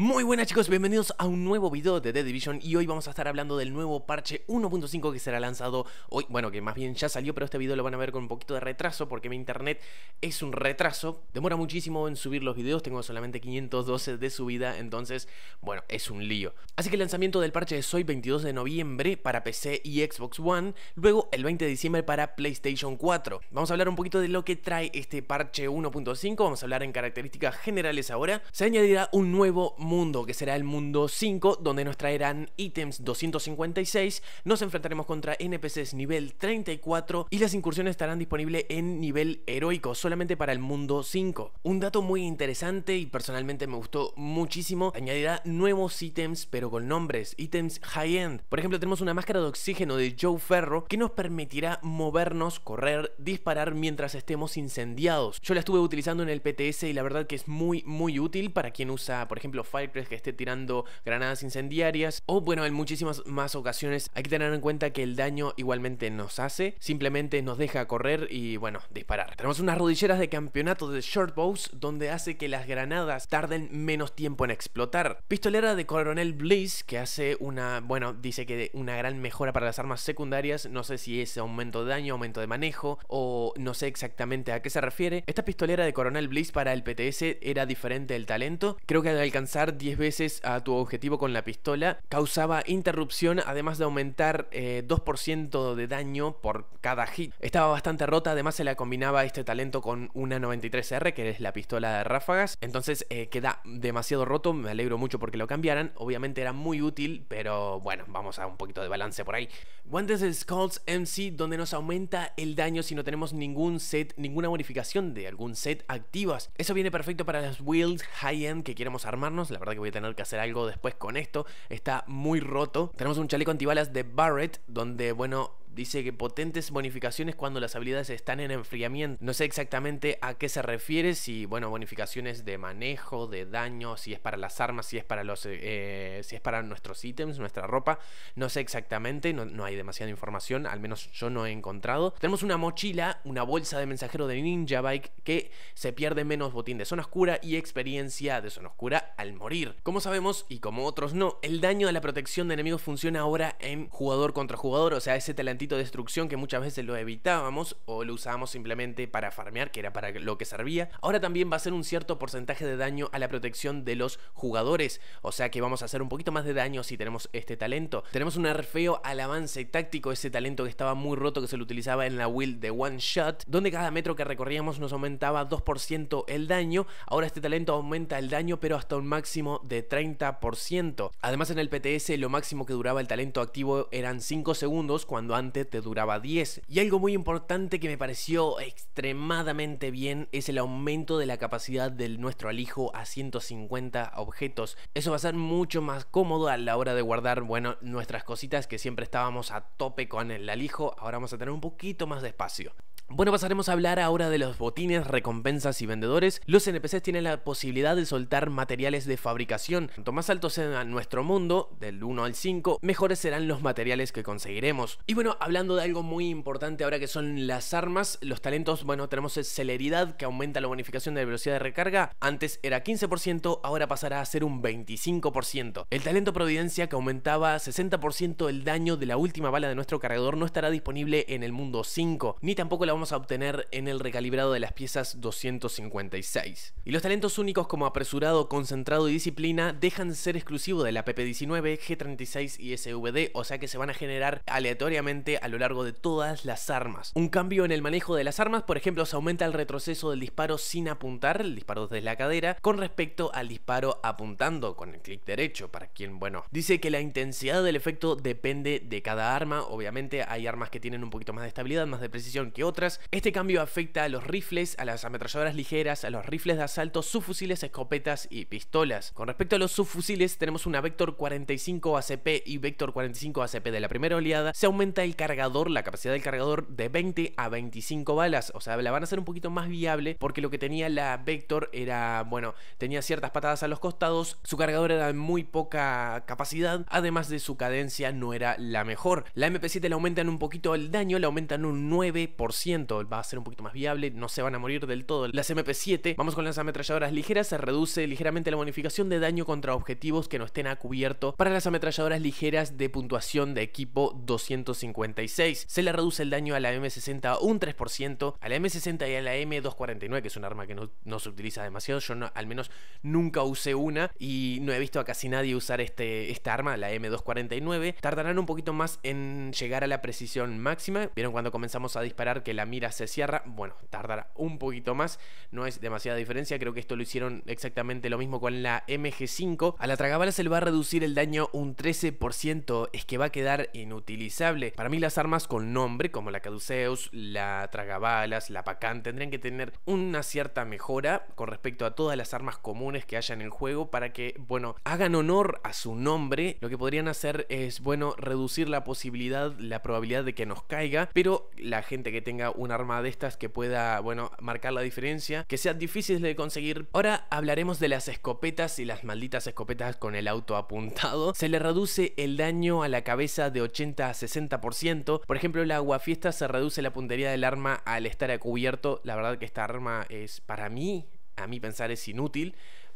Muy buenas chicos, bienvenidos a un nuevo video de The Division y hoy vamos a estar hablando del nuevo parche 1.5 que será lanzado hoy, bueno que más bien ya salió pero este video lo van a ver con un poquito de retraso porque mi internet es un retraso, demora muchísimo en subir los videos, tengo solamente 512 de subida entonces bueno es un lío. Así que el lanzamiento del parche es hoy 22 de noviembre para PC y Xbox One, luego el 20 de diciembre para PlayStation 4. Vamos a hablar un poquito de lo que trae este parche 1.5, vamos a hablar en características generales ahora, se añadirá un nuevo mundo, que será el mundo 5, donde nos traerán ítems 256, nos enfrentaremos contra NPCs nivel 34 y las incursiones estarán disponibles en nivel heroico, solamente para el mundo 5. Un dato muy interesante y personalmente me gustó muchísimo, añadirá nuevos ítems pero con nombres, ítems high-end. Por ejemplo, tenemos una máscara de oxígeno de Joe Ferro que nos permitirá movernos, correr, disparar mientras estemos incendiados. Yo la estuve utilizando en el PTS y la verdad que es muy muy útil para quien usa, por ejemplo, Firecrest que esté tirando granadas incendiarias o bueno, en muchísimas más ocasiones hay que tener en cuenta que el daño igualmente nos hace, simplemente nos deja correr y bueno, disparar. Tenemos unas rodilleras de campeonato de short bows donde hace que las granadas tarden menos tiempo en explotar. Pistolera de Coronel Bliss que hace una, bueno, dice que una gran mejora para las armas secundarias, no sé si es aumento de daño, aumento de manejo o no sé exactamente a qué se refiere. Esta pistolera de Coronel Bliss para el PTS era diferente del talento, creo que al alcanzar 10 veces a tu objetivo con la pistola, causaba interrupción además de aumentar 2% eh, de daño por cada hit. Estaba bastante rota, además se la combinaba este talento con una 93R, que es la pistola de ráfagas, entonces eh, queda demasiado roto, me alegro mucho porque lo cambiaran, obviamente era muy útil, pero bueno, vamos a un poquito de balance por ahí. Guantes de Skulls MC, donde nos aumenta el daño si no tenemos ningún set, ninguna modificación de algún set activas. Eso viene perfecto para las builds high-end que queremos armarnos la verdad que voy a tener que hacer algo después con esto. Está muy roto. Tenemos un chaleco antibalas de Barrett, donde, bueno, Dice que potentes bonificaciones cuando las habilidades están en enfriamiento. No sé exactamente a qué se refiere, si, bueno, bonificaciones de manejo, de daño, si es para las armas, si es para los, eh, eh, si es para nuestros ítems, nuestra ropa. No sé exactamente, no, no hay demasiada información, al menos yo no he encontrado. Tenemos una mochila, una bolsa de mensajero de Ninja Bike que se pierde menos botín de zona oscura y experiencia de zona oscura al morir. Como sabemos, y como otros no, el daño de la protección de enemigos funciona ahora en jugador contra jugador, o sea, ese talento de destrucción que muchas veces lo evitábamos o lo usábamos simplemente para farmear, que era para lo que servía. Ahora también va a ser un cierto porcentaje de daño a la protección de los jugadores, o sea que vamos a hacer un poquito más de daño si tenemos este talento. Tenemos un arfeo al avance táctico, ese talento que estaba muy roto que se lo utilizaba en la will de One Shot, donde cada metro que recorríamos nos aumentaba 2% el daño. Ahora este talento aumenta el daño pero hasta un máximo de 30%. Además en el PTS lo máximo que duraba el talento activo eran 5 segundos cuando antes te duraba 10. Y algo muy importante que me pareció extremadamente bien es el aumento de la capacidad de nuestro alijo a 150 objetos. Eso va a ser mucho más cómodo a la hora de guardar, bueno, nuestras cositas que siempre estábamos a tope con el alijo. Ahora vamos a tener un poquito más de espacio. Bueno, pasaremos a hablar ahora de los botines, recompensas y vendedores. Los NPCs tienen la posibilidad de soltar materiales de fabricación. Cuanto más alto sea nuestro mundo, del 1 al 5, mejores serán los materiales que conseguiremos. Y bueno, hablando de algo muy importante ahora que son las armas, los talentos, bueno, tenemos celeridad que aumenta la bonificación de velocidad de recarga. Antes era 15%, ahora pasará a ser un 25%. El talento providencia que aumentaba 60% el daño de la última bala de nuestro cargador no estará disponible en el mundo 5, ni tampoco la vamos a obtener en el recalibrado de las piezas 256. Y los talentos únicos como apresurado, concentrado y disciplina dejan de ser exclusivo de la PP19, G36 y SVD, o sea que se van a generar aleatoriamente a lo largo de todas las armas. Un cambio en el manejo de las armas, por ejemplo, se aumenta el retroceso del disparo sin apuntar, el disparo desde la cadera, con respecto al disparo apuntando con el clic derecho, para quien, bueno, dice que la intensidad del efecto depende de cada arma, obviamente hay armas que tienen un poquito más de estabilidad, más de precisión que otras, este cambio afecta a los rifles, a las ametralladoras ligeras, a los rifles de asalto, subfusiles, escopetas y pistolas. Con respecto a los subfusiles, tenemos una Vector 45 ACP y Vector 45 ACP de la primera oleada. Se aumenta el cargador, la capacidad del cargador de 20 a 25 balas, o sea, la van a hacer un poquito más viable porque lo que tenía la Vector era, bueno, tenía ciertas patadas a los costados, su cargador era de muy poca capacidad, además de su cadencia no era la mejor. La MP7 la aumentan un poquito el daño, la aumentan un 9% va a ser un poquito más viable, no se van a morir del todo las MP7. Vamos con las ametralladoras ligeras, se reduce ligeramente la bonificación de daño contra objetivos que no estén a cubierto para las ametralladoras ligeras de puntuación de equipo 256. Se le reduce el daño a la M60 un 3%, a la M60 y a la M249, que es un arma que no, se utiliza demasiado, yo al menos nunca usé una y no he visto a casi nadie usar este, esta arma, la M249. Tardarán un poquito más en llegar a la precisión máxima. Vieron cuando comenzamos a disparar que la mira se cierra, bueno, tardará un poquito más, no es demasiada diferencia, creo que esto lo hicieron exactamente lo mismo con la MG5. A la tragabalas se le va a reducir el daño un 13%, es que va a quedar inutilizable. Para mí las armas con nombre, como la Caduceus, la tragabalas, la Pacán, tendrían que tener una cierta mejora con respecto a todas las armas comunes que haya en el juego para que, bueno, hagan honor a su nombre. Lo que podrían hacer es, bueno, reducir la posibilidad, la probabilidad de que nos caiga, pero la gente que tenga un arma de estas que pueda, bueno, marcar la diferencia, que sea difícil de conseguir. Ahora hablaremos de las escopetas y las malditas escopetas con el auto apuntado. Se le reduce el daño a la cabeza de 80 a 60%. Por ejemplo, la aguafiesta se reduce la puntería del arma al estar a cubierto. La verdad que esta arma es para mí, a mí pensar es inútil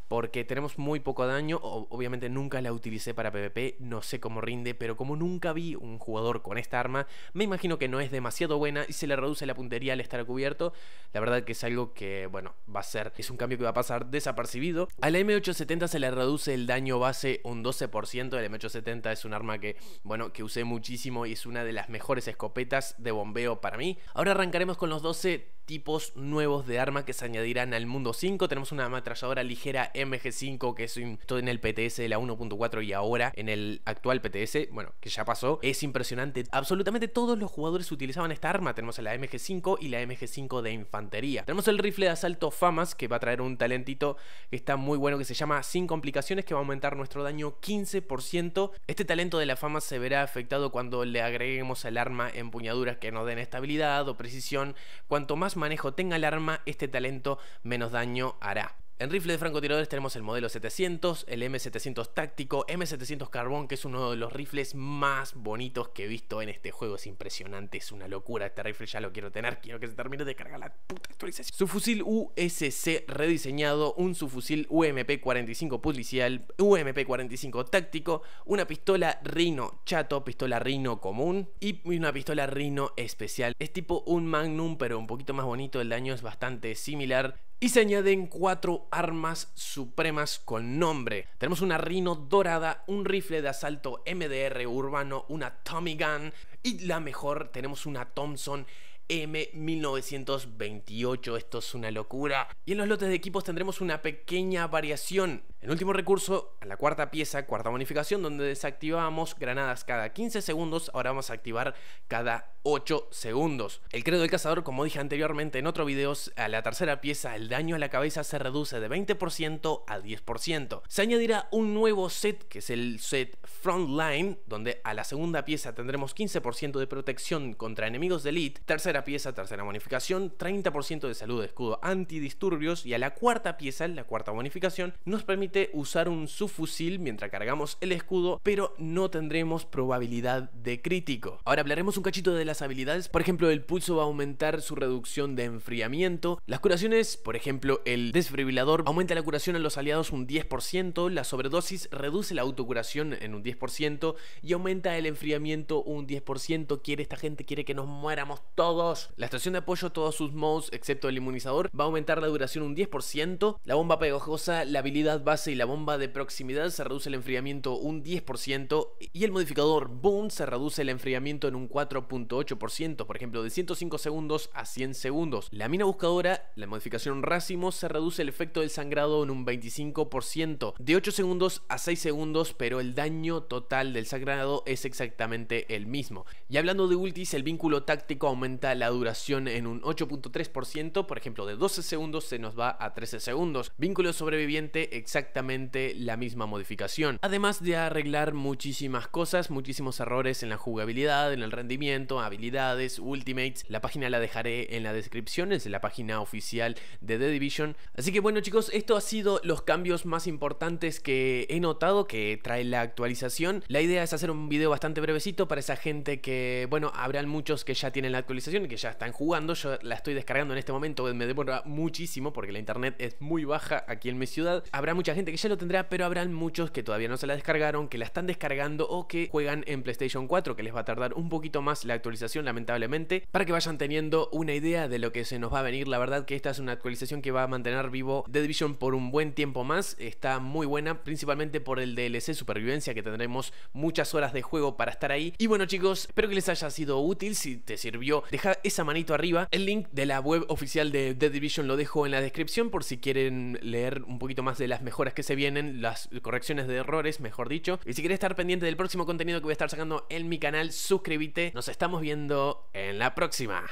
porque tenemos muy poco daño, obviamente nunca la utilicé para PvP, no sé cómo rinde, pero como nunca vi un jugador con esta arma, me imagino que no es demasiado buena y se le reduce la puntería al estar cubierto, la verdad que es algo que, bueno, va a ser, es un cambio que va a pasar desapercibido. A la M870 se le reduce el daño base un 12%, la M870 es un arma que, bueno, que usé muchísimo y es una de las mejores escopetas de bombeo para mí. Ahora arrancaremos con los 12 tipos nuevos de arma que se añadirán al mundo 5, tenemos una ametralladora ligera MG5, que es todo en el PTS de la 1.4 y ahora en el actual PTS, bueno, que ya pasó, es impresionante. Absolutamente todos los jugadores utilizaban esta arma. Tenemos la MG5 y la MG5 de infantería. Tenemos el rifle de asalto FAMAS, que va a traer un talentito que está muy bueno, que se llama Sin Complicaciones, que va a aumentar nuestro daño 15%. Este talento de la fama se verá afectado cuando le agreguemos al arma empuñaduras que nos den estabilidad o precisión. Cuanto más manejo tenga el arma, este talento menos daño hará. En rifle de francotiradores tenemos el modelo 700, el M700 táctico, M700 carbón, que es uno de los rifles más bonitos que he visto en este juego. Es impresionante, es una locura. Este rifle ya lo quiero tener, quiero que se termine de cargar la puta actualización. Subfusil USC rediseñado, un subfusil UMP45 policial, UMP45 táctico, una pistola RINO chato, pistola RINO común y una pistola RINO especial. Es tipo un Magnum, pero un poquito más bonito, el daño es bastante similar y se añaden cuatro armas supremas con nombre. Tenemos una Rhino dorada, un rifle de asalto MDR urbano, una Tommy Gun y la mejor, tenemos una Thompson M1928. Esto es una locura. Y en los lotes de equipos tendremos una pequeña variación. El último recurso, a la cuarta pieza, cuarta bonificación, donde desactivábamos granadas cada 15 segundos, ahora vamos a activar cada 8 segundos. El credo del cazador, como dije anteriormente en otro video, a la tercera pieza el daño a la cabeza se reduce de 20% a 10%. Se añadirá un nuevo set, que es el set Frontline, donde a la segunda pieza tendremos 15% de protección contra enemigos de Elite, tercera pieza, tercera bonificación, 30% de salud de escudo antidisturbios y a la cuarta pieza, la cuarta bonificación, nos permite usar un subfusil mientras cargamos el escudo, pero no tendremos probabilidad de crítico. Ahora hablaremos un cachito de las habilidades, por ejemplo el pulso va a aumentar su reducción de enfriamiento, las curaciones, por ejemplo el desfibrilador aumenta la curación en los aliados un 10%, la sobredosis reduce la autocuración en un 10% y aumenta el enfriamiento un 10%, quiere esta gente, quiere que nos muéramos todos. La estación de apoyo, todos sus mods excepto el inmunizador, va a aumentar la duración un 10%, la bomba pegajosa, la habilidad va a y la bomba de proximidad se reduce el enfriamiento un 10% y el modificador Boom se reduce el enfriamiento en un 4.8%, por ejemplo, de 105 segundos a 100 segundos. La mina buscadora, la modificación Racimo, se reduce el efecto del sangrado en un 25%, de 8 segundos a 6 segundos, pero el daño total del sangrado es exactamente el mismo. Y hablando de ultis, el vínculo táctico aumenta la duración en un 8.3%, por ejemplo, de 12 segundos se nos va a 13 segundos. Vínculo sobreviviente exacto la misma modificación. Además de arreglar muchísimas cosas, muchísimos errores en la jugabilidad, en el rendimiento, habilidades, ultimates. La página la dejaré en la descripción, es la página oficial de The Division. Así que bueno chicos, esto ha sido los cambios más importantes que he notado que trae la actualización. La idea es hacer un video bastante brevecito para esa gente que, bueno, habrán muchos que ya tienen la actualización y que ya están jugando. Yo la estoy descargando en este momento, me demora muchísimo porque la internet es muy baja aquí en mi ciudad. Habrá muchas gente que ya lo tendrá, pero habrán muchos que todavía no se la descargaron, que la están descargando o que juegan en PlayStation 4, que les va a tardar un poquito más la actualización, lamentablemente, para que vayan teniendo una idea de lo que se nos va a venir. La verdad que esta es una actualización que va a mantener vivo The Division por un buen tiempo más. Está muy buena, principalmente por el DLC Supervivencia, que tendremos muchas horas de juego para estar ahí. Y bueno chicos, espero que les haya sido útil. Si te sirvió, deja esa manito arriba. El link de la web oficial de Dead Division lo dejo en la descripción por si quieren leer un poquito más de las mejores es que se vienen, las correcciones de errores, mejor dicho. Y si quieres estar pendiente del próximo contenido que voy a estar sacando en mi canal, suscríbete. Nos estamos viendo en la próxima.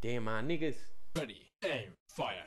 Tema, niggas. Ready, aim, fire.